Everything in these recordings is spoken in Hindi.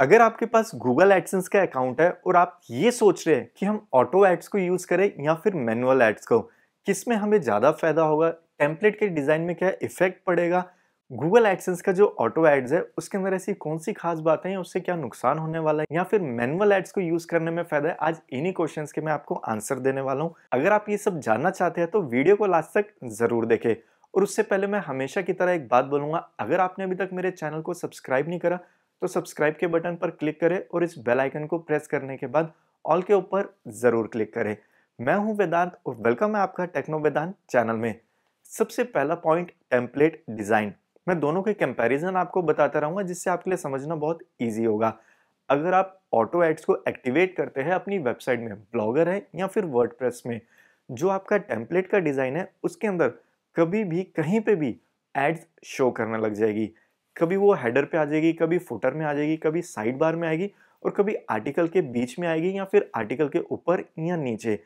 अगर आपके पास गूगल एडसेंस का अकाउंट है और आप ये सोच रहे हैं कि हम ऑटो एड्स को यूज़ करें या फिर मैनुअल एड्स को किस में हमें ज़्यादा फायदा होगा टेम्पलेट के डिज़ाइन में क्या इफेक्ट पड़ेगा गूगल एडसेंस का जो ऑटो एड्स है उसके अंदर ऐसी कौन सी खास बातें हैं उससे क्या नुकसान होने वाला है या फिर मैनुअल एड्स को यूज़ करने में फ़ायदा है आज इन्हीं क्वेश्चंस के मैं आपको आंसर देने वाला हूँ अगर आप ये सब जानना चाहते हैं तो वीडियो को लास्ट तक ज़रूर देखें और उससे पहले मैं हमेशा की तरह एक बात बोलूंगा अगर आपने अभी तक मेरे चैनल को सब्सक्राइब नहीं करा तो सब्सक्राइब के बटन पर क्लिक करें और इस बेल आइकन को प्रेस करने के बाद ऑल के ऊपर ज़रूर क्लिक करें मैं हूं वेदांत और वेलकम है आपका टेक्नो वेदांत चैनल में सबसे पहला पॉइंट टेम्पलेट डिज़ाइन मैं दोनों के कंपैरिजन आपको बताता रहूँगा जिससे आपके लिए समझना बहुत ईजी होगा अगर आप ऑटो एड्स को एक्टिवेट करते हैं अपनी वेबसाइट में ब्लॉगर है या फिर वर्ड में जो आपका टेम्पलेट का डिज़ाइन है उसके अंदर कभी भी कहीं पर भी एड्स शो करने लग जाएगी कभी वो हेडर पे आ जाएगी कभी फुटर में आ जाएगी कभी साइड बार में आएगी और कभी आर्टिकल के बीच में आएगी या फिर आर्टिकल के ऊपर या नीचे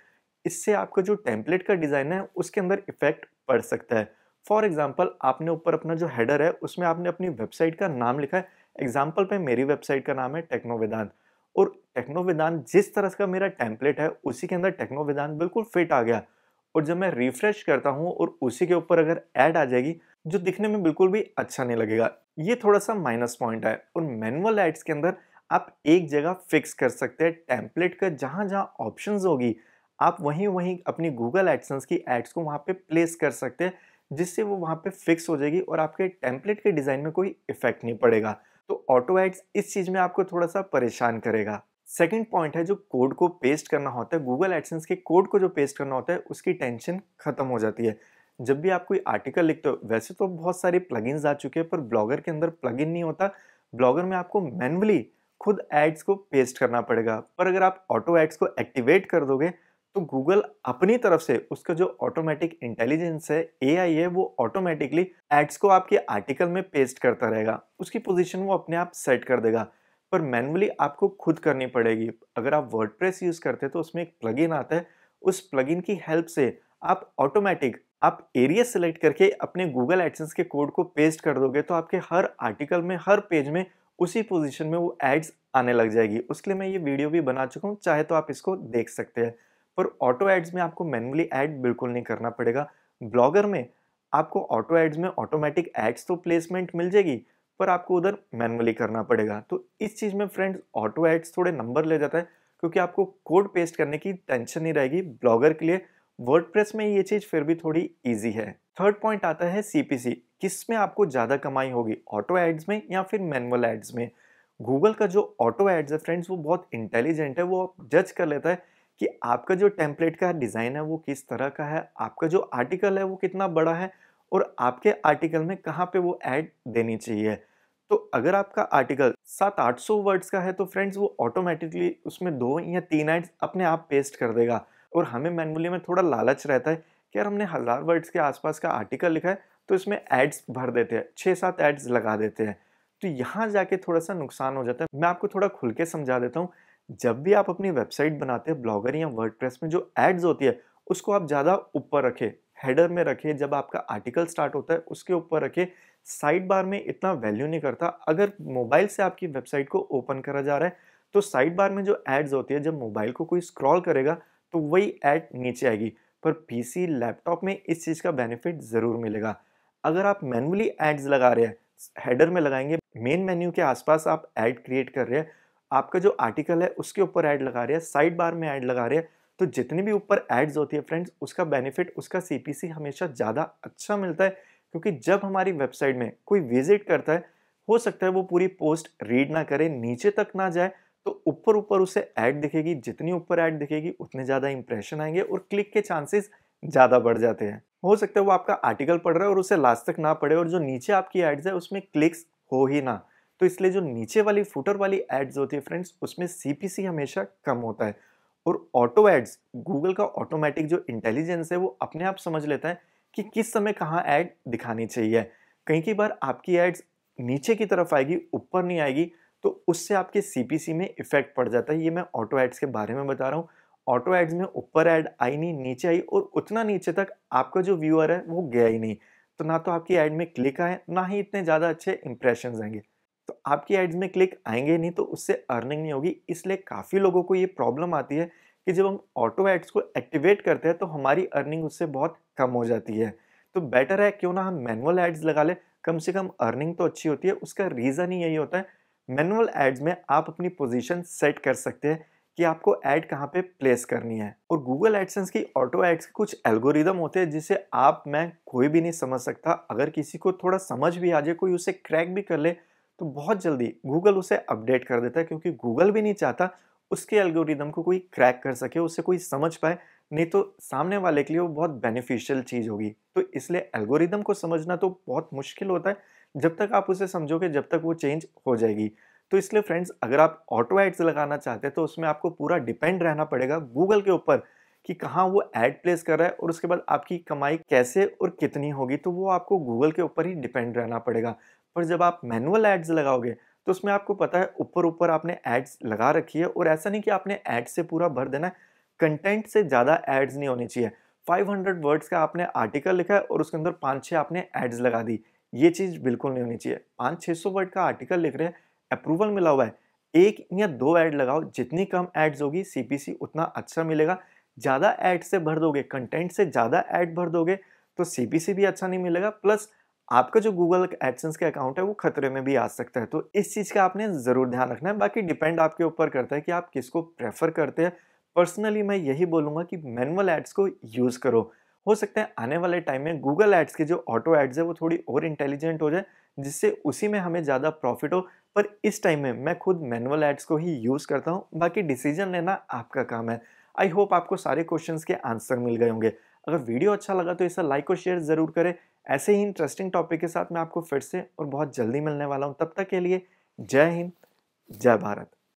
इससे आपका जो टेम्पलेट का डिज़ाइन है उसके अंदर इफेक्ट पड़ सकता है फॉर एग्जाम्पल आपने ऊपर अपना जो हैडर है उसमें आपने अपनी वेबसाइट का नाम लिखा है एग्जाम्पल पर मेरी वेबसाइट का नाम है टेक्नोविदान और टेक्नोविदान जिस तरह का मेरा टेम्पलेट है उसी के अंदर टेक्नोविदान बिल्कुल फिट आ गया और जब मैं रिफ्रेश करता हूँ और उसी के ऊपर अगर ऐड आ जाएगी जो दिखने में बिल्कुल भी अच्छा नहीं लगेगा ये थोड़ा सा माइनस पॉइंट है और मैनुअल एड्स के अंदर आप एक जगह फिक्स कर सकते हैं टेम्पलेट का जहाँ जहाँ ऑप्शन होगी आप वहीं वहीं अपनी गूगल एडसन्स की एड्स को वहाँ पे प्लेस कर सकते हैं जिससे वो वहाँ पे फिक्स हो जाएगी और आपके टेम्पलेट के डिज़ाइन में कोई इफेक्ट नहीं पड़ेगा तो ऑटो एड्स इस चीज़ में आपको थोड़ा सा परेशान करेगा सेकेंड पॉइंट है जो कोड को पेस्ट करना होता है गूगल एडसेंस के कोड को जो पेस्ट करना होता है उसकी टेंशन खत्म हो जाती है जब भी आप कोई आर्टिकल लिखते हो वैसे तो बहुत सारे प्लगइन्स आ चुके हैं पर ब्लॉगर के अंदर प्लगइन नहीं होता ब्लॉगर में आपको मैनुअली खुद एड्स को पेस्ट करना पड़ेगा पर अगर आप ऑटो एड्स को एक्टिवेट कर दोगे तो गूगल अपनी तरफ से उसका जो ऑटोमेटिक इंटेलिजेंस है ए है वो ऑटोमेटिकली एड्स को आपके आर्टिकल में पेस्ट करता रहेगा उसकी पोजीशन वो अपने आप सेट कर देगा पर मैनुअली आपको खुद करनी पड़ेगी अगर आप वर्डप्रेस यूज़ करते हैं तो उसमें एक प्लगइन आता है उस प्लगइन की हेल्प से आप ऑटोमेटिक आप एरिया सेलेक्ट करके अपने गूगल एडसेंस के कोड को पेस्ट कर दोगे तो आपके हर आर्टिकल में हर पेज में उसी पोजीशन में वो एड्स आने लग जाएगी उसके लिए मैं ये वीडियो भी बना चुका हूँ चाहे तो आप इसको देख सकते हैं पर ऑटो एड्स में आपको मैनुअली ऐड बिल्कुल नहीं करना पड़ेगा ब्लॉगर में आपको ऑटो एड्स में ऑटोमेटिक एड्स तो प्लेसमेंट मिल जाएगी पर आपको उधर मैनुअली करना पड़ेगा तो इस चीज़ में फ्रेंड्स ऑटो एड्स थोड़े नंबर ले जाता है क्योंकि आपको कोड पेस्ट करने की टेंशन नहीं रहेगी ब्लॉगर के लिए वर्डप्रेस में ये चीज़ फिर भी थोड़ी ईजी है थर्ड पॉइंट आता है सीपीसी किस में आपको ज़्यादा कमाई होगी ऑटो एड्स में या फिर मैनुअल एड्स में गूगल का जो ऑटो एड्स है फ्रेंड्स वो बहुत इंटेलिजेंट है वो जज कर लेता है कि आपका जो टेम्पलेट का डिज़ाइन है वो किस तरह का है आपका जो आर्टिकल है वो कितना बड़ा है और आपके आर्टिकल में कहाँ पे वो ऐड देनी चाहिए तो अगर आपका आर्टिकल सात आठ सौ वर्ड्स का है तो फ्रेंड्स वो ऑटोमेटिकली उसमें दो या तीन ऐड्स अपने आप पेस्ट कर देगा और हमें मैनुअली में थोड़ा लालच रहता है कि यार हमने हज़ार वर्ड्स के आसपास का आर्टिकल लिखा है तो इसमें एड्स भर देते हैं छः सात एड्स लगा देते हैं तो यहाँ जाके थोड़ा सा नुकसान हो जाता है मैं आपको थोड़ा खुल के समझा देता हूँ जब भी आप अपनी वेबसाइट बनाते हैं ब्लॉगर या वर्ड में जो एड्स होती है उसको आप ज़्यादा ऊपर रखें हेडर में रखें जब आपका आर्टिकल स्टार्ट होता है उसके ऊपर रखें साइड बार में इतना वैल्यू नहीं करता अगर मोबाइल से आपकी वेबसाइट को ओपन करा जा रहा है तो साइड बार में जो एड्स होती है जब मोबाइल को कोई स्क्रॉल करेगा तो वही ऐड नीचे आएगी पर पीसी लैपटॉप में इस चीज़ का बेनिफिट ज़रूर मिलेगा अगर आप मैनुअली एड्स लगा रहे हैं हेडर में लगाएंगे मेन मेन्यू के आसपास आप ऐड क्रिएट कर रहे हैं आपका जो आर्टिकल है उसके ऊपर ऐड लगा रहे हैं साइड बार में ऐड लगा रहे हैं तो जितनी भी ऊपर एड्स होती है फ्रेंड्स उसका बेनिफिट उसका सी हमेशा ज़्यादा अच्छा मिलता है क्योंकि जब हमारी वेबसाइट में कोई विजिट करता है हो सकता है वो पूरी पोस्ट रीड ना करे नीचे तक ना जाए तो ऊपर ऊपर उसे ऐड दिखेगी जितनी ऊपर ऐड दिखेगी उतने ज़्यादा इंप्रेशन आएंगे और क्लिक के चांसेस ज़्यादा बढ़ जाते हैं हो सकता है वो आपका आर्टिकल पढ़ रहा है और उसे लास्ट तक ना पढ़े और जो नीचे आपकी एड्स है उसमें क्लिक्स हो ही ना तो इसलिए जो नीचे वाली फुटर वाली एड्स होती है फ्रेंड्स उसमें सी हमेशा कम होता है और ऑटो एड्स गूगल का ऑटोमेटिक जो इंटेलिजेंस है वो अपने आप समझ लेता है कि किस समय कहाँ ऐड दिखानी चाहिए कहीं कई बार आपकी एड्स नीचे की तरफ आएगी ऊपर नहीं आएगी तो उससे आपके सी में इफेक्ट पड़ जाता है ये मैं ऑटो एड्स के बारे में बता रहा हूँ ऑटो एड्स में ऊपर ऐड आई नहीं नीचे आई और उतना नीचे तक आपका जो व्यूअर है वो गया ही नहीं तो ना तो आपकी ऐड में क्लिक आए ना ही इतने ज़्यादा अच्छे इंप्रेशन आएंगे तो आपकी एड्स में क्लिक आएंगे नहीं तो उससे अर्निंग नहीं होगी इसलिए काफ़ी लोगों को ये प्रॉब्लम आती है कि जब हम ऑटो एड्स को एक्टिवेट करते हैं तो हमारी अर्निंग उससे बहुत कम हो जाती है तो बेटर है क्यों ना हम मैनुअल एड्स लगा लें कम से कम अर्निंग तो अच्छी होती है उसका रीज़न ही यही होता है मैनुअल एड्स में आप अपनी पोजीशन सेट कर सकते हैं कि आपको ऐड कहाँ पे प्लेस करनी है और गूगल एडसेंस की ऑटो एड्स के कुछ एल्गोरिदम होते हैं जिसे आप मैं कोई भी नहीं समझ सकता अगर किसी को थोड़ा समझ भी आ जाए कोई उसे क्रैक भी कर ले तो बहुत जल्दी गूगल उसे अपडेट कर देता है क्योंकि गूगल भी नहीं चाहता उसके एल्गोरिदम को कोई क्रैक कर सके उसे कोई समझ पाए नहीं तो सामने वाले के लिए वो बहुत बेनिफिशियल चीज़ होगी तो इसलिए एल्गोरिदम को समझना तो बहुत मुश्किल होता है जब तक आप उसे समझोगे जब तक वो चेंज हो जाएगी तो इसलिए फ्रेंड्स अगर आप ऑटो एड्स लगाना चाहते हैं तो उसमें आपको पूरा डिपेंड रहना पड़ेगा गूगल के ऊपर कि कहाँ वो एड प्लेस कर रहा है और उसके बाद आपकी कमाई कैसे और कितनी होगी तो वो आपको गूगल के ऊपर ही डिपेंड रहना पड़ेगा पर जब आप मैनुअल एड्स लगाओगे तो उसमें आपको पता है ऊपर ऊपर आपने एड्स लगा रखी है और ऐसा नहीं कि आपने एड से पूरा भर देना है कंटेंट से ज़्यादा एड्स नहीं होने चाहिए 500 वर्ड्स का आपने आर्टिकल लिखा है और उसके अंदर पाँच छः आपने एड्स लगा दी ये चीज़ बिल्कुल नहीं होनी चाहिए पाँच छः सौ वर्ड का आर्टिकल लिख रहे हैं अप्रूवल मिला हुआ है एक या दो ऐड लगाओ जितनी कम एड्स होगी सीपीसी उतना अच्छा मिलेगा ज़्यादा ऐड से भर दोगे कंटेंट से ज़्यादा ऐड भर दोगे तो सीपीसी भी अच्छा नहीं मिलेगा प्लस आपका जो गूगल एडसेंस का अकाउंट है वो खतरे में भी आ सकता है तो इस चीज़ का आपने ज़रूर ध्यान रखना है बाकी डिपेंड आपके ऊपर करता है कि आप किसको प्रेफर करते हैं पर्सनली मैं यही बोलूँगा कि मैनुअल एड्स को यूज़ करो हो सकता है आने वाले टाइम में गूगल एड्स के जो ऑटो एड्स है वो थोड़ी और इंटेलिजेंट हो जाए जिससे उसी में हमें ज़्यादा प्रॉफिट हो पर इस टाइम में मैं खुद मैनुअल एड्स को ही यूज़ करता हूँ बाकी डिसीजन लेना आपका काम है आई होप आपको सारे क्वेश्चंस के आंसर मिल गए होंगे अगर वीडियो अच्छा लगा तो इसे लाइक और शेयर ज़रूर करें ऐसे ही इंटरेस्टिंग टॉपिक के साथ मैं आपको फिर से और बहुत जल्दी मिलने वाला हूँ तब तक के लिए जय हिंद जय भारत